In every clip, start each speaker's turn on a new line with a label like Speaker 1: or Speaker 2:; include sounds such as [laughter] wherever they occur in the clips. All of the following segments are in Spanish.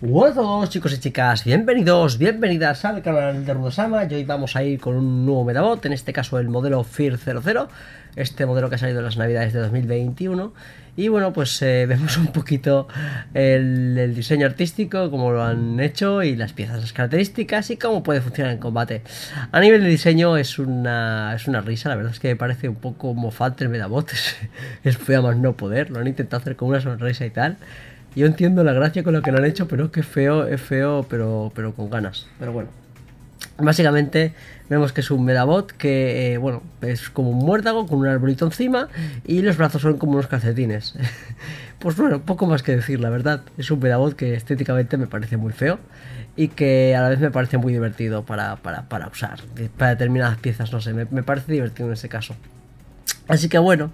Speaker 1: Hola a todos chicos y chicas, bienvenidos, bienvenidas al canal de Rudosama y hoy vamos a ir con un nuevo metabot, en este caso el modelo Fear 00, este modelo que ha salido en las navidades de 2021 y bueno pues eh, [laughs] vemos un poquito el, diseño artístico, cómo lo han hecho y las piezas, las características y cómo puede funcionar en combate. A nivel de diseño es una, es una risa, la verdad es que me parece un poco mofante el metabot, [laughs] es, es más no poder, lo han intentado hacer con una sonrisa y tal yo entiendo la gracia con lo que lo han hecho, pero es que feo, es feo, pero, pero con ganas. Pero bueno. Básicamente vemos que es un Medabot que, eh, bueno, es como un muérdago con un arbolito encima y los brazos son como unos calcetines. [laughs] pues bueno, poco más que decir, la verdad. Es un Medabot que estéticamente me parece muy feo y que a la vez me parece muy divertido para, usar. Eh, para determinadas piezas, no sé, me parece divertido en ese caso. Así que bueno,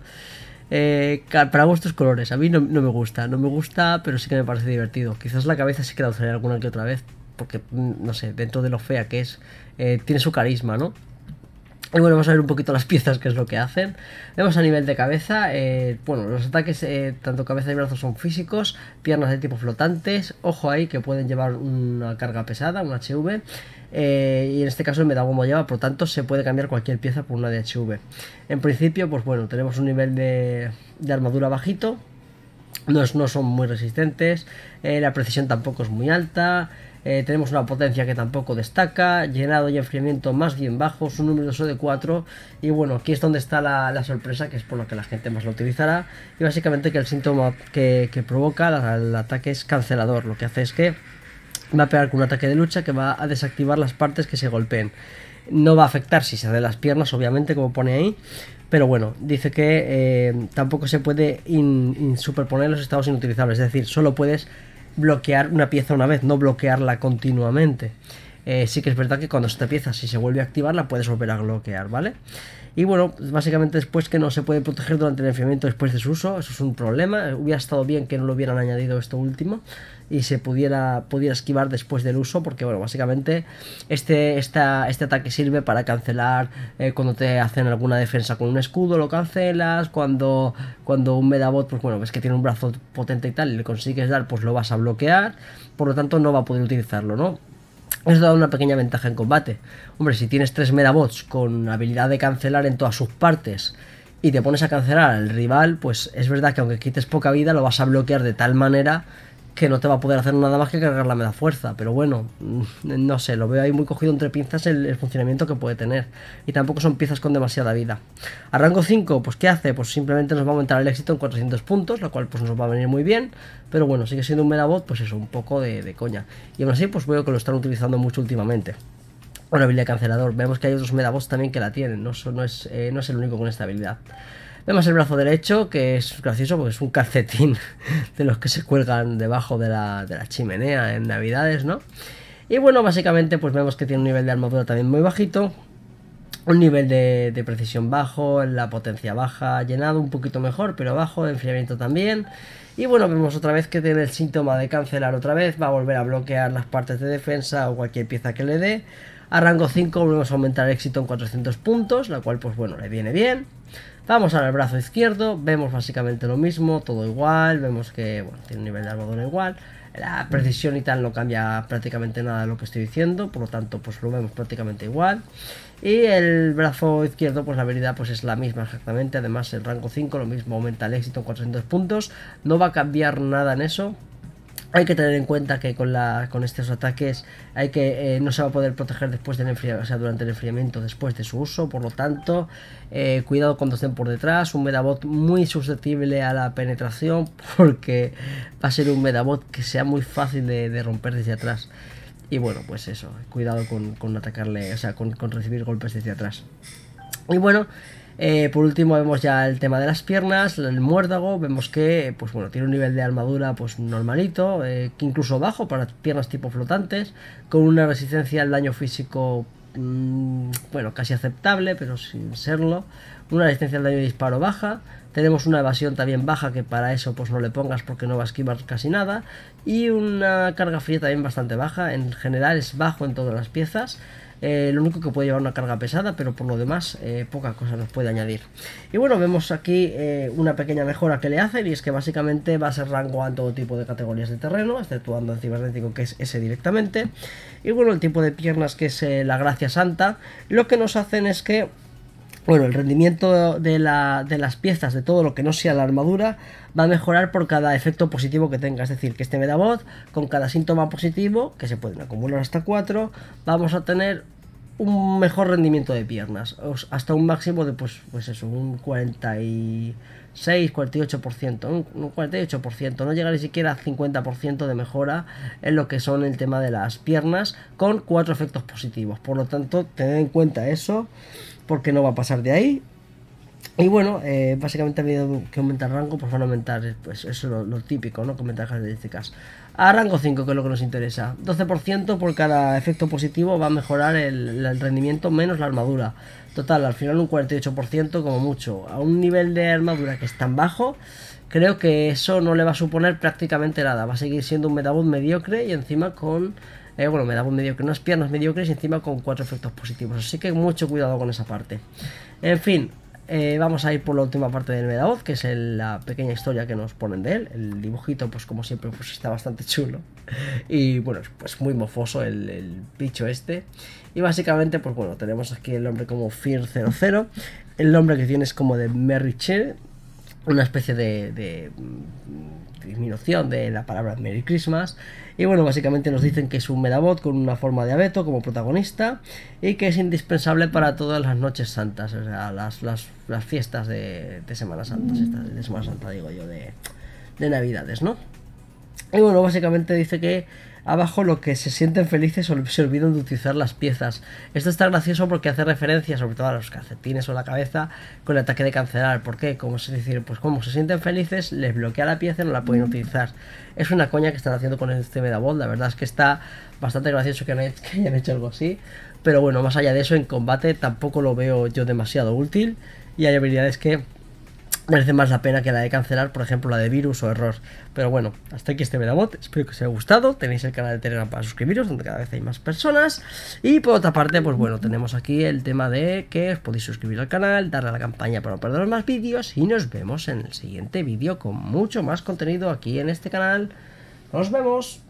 Speaker 1: eh, para vuestros colores. A mí no, me gusta, no me gusta, pero sí que me parece divertido. Quizás la cabeza sí que la alguna que otra vez, porque mm, no sé, dentro de lo fea que es, eh, tiene su carisma, ¿no? Y bueno, vamos a ver un poquito las piezas, que es lo que hacen. Vemos a nivel de cabeza, eh, bueno, los ataques eh, tanto cabeza y brazos son físicos, piernas de tipo flotantes, ojo ahí que pueden llevar una carga pesada, un HV, eh, y en este caso el como lleva, por tanto se puede cambiar cualquier pieza por una de HV. En principio, pues bueno, tenemos un nivel de armadura bajito, no, son muy resistentes, eh, la precisión tampoco es muy alta, eh, tenemos una potencia que tampoco destaca, llenado y enfriamiento más bien bajo, un número de 4 y bueno, aquí es donde está la, sorpresa, que es por lo que la gente más lo utilizará y básicamente que el síntoma que, provoca el ataque es cancelador, lo que hace es que va a pegar con un ataque de lucha que va a desactivar las partes que se golpeen. No va a afectar si se de las piernas, obviamente, como pone ahí, pero bueno, dice que eh, tampoco se puede superponer los estados inutilizables, es decir, solo puedes bloquear una pieza una vez, no bloquearla continuamente. Eh, sí que es verdad que cuando esta pieza, si se vuelve a activar, la puedes volver a bloquear, ¿vale? Y bueno, básicamente después que no se puede proteger durante el enfriamiento después de su uso, eso es un problema. Hubiera estado bien que no lo hubieran añadido esto último y se pudiera, esquivar después del uso, porque bueno, básicamente este, este ataque sirve para cancelar eh, cuando te hacen alguna defensa con un escudo, lo cancelas, cuando, cuando un medabot, pues bueno, ves que tiene un brazo potente y tal, y le consigues dar, pues lo vas a bloquear, por lo tanto no va a poder utilizarlo, ¿no? Eso da una pequeña ventaja en combate. Hombre, si tienes 3 medabots con habilidad de cancelar en todas sus partes y te pones a cancelar al rival, pues es verdad que aunque quites poca vida, lo vas a bloquear de tal manera que no te va a poder hacer nada más que cargar la da fuerza. Pero bueno, mm, no sé, lo veo ahí muy cogido entre pinzas el, funcionamiento que puede tener. Y tampoco son piezas con demasiada vida. A rango 5, pues ¿qué hace? Pues simplemente nos va a aumentar el éxito en 400 puntos, lo cual pues nos va a venir muy bien. Pero bueno, sigue siendo un medabot, pues eso, un poco de, coña. Y aún así, pues veo que lo están utilizando mucho últimamente una habilidad cancelador. Vemos que hay otros medabots también que la tienen, no, es, eh, no es el único con esta habilidad. Vemos el brazo derecho, que es gracioso, porque es un calcetín de los que se cuelgan debajo de la, chimenea en navidades, ¿no? Y bueno, básicamente pues vemos que tiene un nivel de armadura también muy bajito, un nivel de, precisión bajo, la potencia baja, llenado un poquito mejor, pero bajo, enfriamiento también. Y bueno, vemos otra vez que tiene el síntoma de cancelar otra vez, va a volver a bloquear las partes de defensa o cualquier pieza que le dé. A rango 5 volvemos a aumentar el éxito en 400 puntos, la cual pues bueno, le viene bien. Vamos al brazo izquierdo, vemos básicamente lo mismo, todo igual, vemos que tiene un nivel de algodón igual. La precisión y tal no cambia prácticamente nada de lo que estoy diciendo, por lo tanto pues lo vemos prácticamente igual. Y el brazo izquierdo pues la habilidad pues es la misma exactamente, además el rango 5 lo mismo aumenta el éxito en 400 puntos, no va a cambiar nada en eso, hay que tener en cuenta que con, estos ataques hay que, eh, no se va a poder proteger después del enfriamiento, o sea, durante el enfriamiento, después de su uso, por lo tanto, eh, cuidado cuando estén por detrás, un medabot muy susceptible a la penetración, [laughs] porque va a ser un medabot que sea muy fácil de, romper desde atrás. Y bueno, pues eso, cuidado con, atacarle, o sea, con recibir golpes desde atrás. Y bueno, eh, por último vemos ya el tema de las piernas, el muérdago, vemos que pues tiene un nivel de armadura pues, normalito, eh, que incluso bajo para piernas tipo flotantes, con una resistencia al daño físico mm, bueno, casi aceptable, pero sin serlo, una resistencia al daño de disparo baja, tenemos una evasión también baja que para eso pues no le pongas porque no va a esquivar casi nada y una carga fría también bastante baja, en general es bajo en todas las piezas. Eh, lo único que puede llevar una carga pesada, pero por lo demás eh, poca cosa nos puede añadir. Y bueno, vemos aquí eh, una pequeña mejora que le hacen y es que básicamente va a ser rango a todo tipo de categorías de terreno, exceptuando en cibernético que es ese directamente. Y bueno, el tipo de piernas que es la gracia santa. Lo que nos hacen es que bueno, el rendimiento de, las piezas, de todo lo que no sea la armadura, va a mejorar por cada efecto positivo que tenga. Es decir, que este Medabot, con cada síntoma positivo, que se pueden acumular hasta 4, vamos a tener un mejor rendimiento de piernas. Hasta un máximo de, pues, pues eso, un 46, 48%. Un, 48%. No llega ni siquiera a 50% de mejora en lo que son el tema de las piernas con cuatro efectos positivos. Por lo tanto, tened en cuenta eso porque no va a pasar de ahí. Y bueno, eh, básicamente ha medida que aumentar el rango, pues van a aumentar, pues eso es lo, típico, ¿no? Comentar características. A rango 5, que es lo que nos interesa. 12% por cada efecto positivo va a mejorar el, rendimiento menos la armadura. Total, al final un 48% como mucho. A un nivel de armadura que es tan bajo, creo que eso no le va a suponer prácticamente nada. Va a seguir siendo un metabot mediocre y encima con bueno, me da un unas piernas mediocres y encima con cuatro efectos positivos. Así que mucho cuidado con esa parte. En fin, eh, vamos a ir por la última parte del Medaoz, que es la pequeña historia que nos ponen de él. El dibujito, pues como siempre, pues está bastante [laughs] chulo. Y bueno, pues muy mofoso el, bicho este. Y básicamente, pues bueno, tenemos aquí el hombre como Fear 00. El nombre que tienes como de Merry Cher, una especie de, mm, disminución de la palabra Merry Christmas. Y bueno, básicamente nos dicen que es un Medabot con una forma de abeto como protagonista y que es indispensable para todas las noches santas, o sea, las, fiestas de, Semana Santa, de Semana Santa digo yo, de Navidades, ¿no? Y bueno, básicamente dice que abajo lo que se sienten felices se olvidan de utilizar las piezas. Esto está gracioso porque hace referencia sobre todo a los calcetines o la cabeza con el ataque de cancelar. ¿Por qué? Como se decir, pues como se sienten felices, les bloquea la pieza y no la pueden utilizar. Es una coña que están haciendo con el este tema La verdad es que está bastante gracioso [laughs] que hayan hecho algo así. Pero bueno, más allá de eso, en combate tampoco lo veo yo demasiado útil. Y hay habilidades que merece más la pena que la de cancelar, por ejemplo, la de virus o error. Pero bueno, hasta aquí este Medabot, Espero que os haya gustado. Tenéis el canal de Telegram para suscribiros, donde cada vez hay más personas. Y por otra parte, pues bueno, tenemos aquí el tema de que os podéis suscribir al canal, darle a la campaña para no perderos más vídeos. Y nos vemos en el siguiente vídeo con mucho más contenido aquí en este canal. ¡Nos vemos!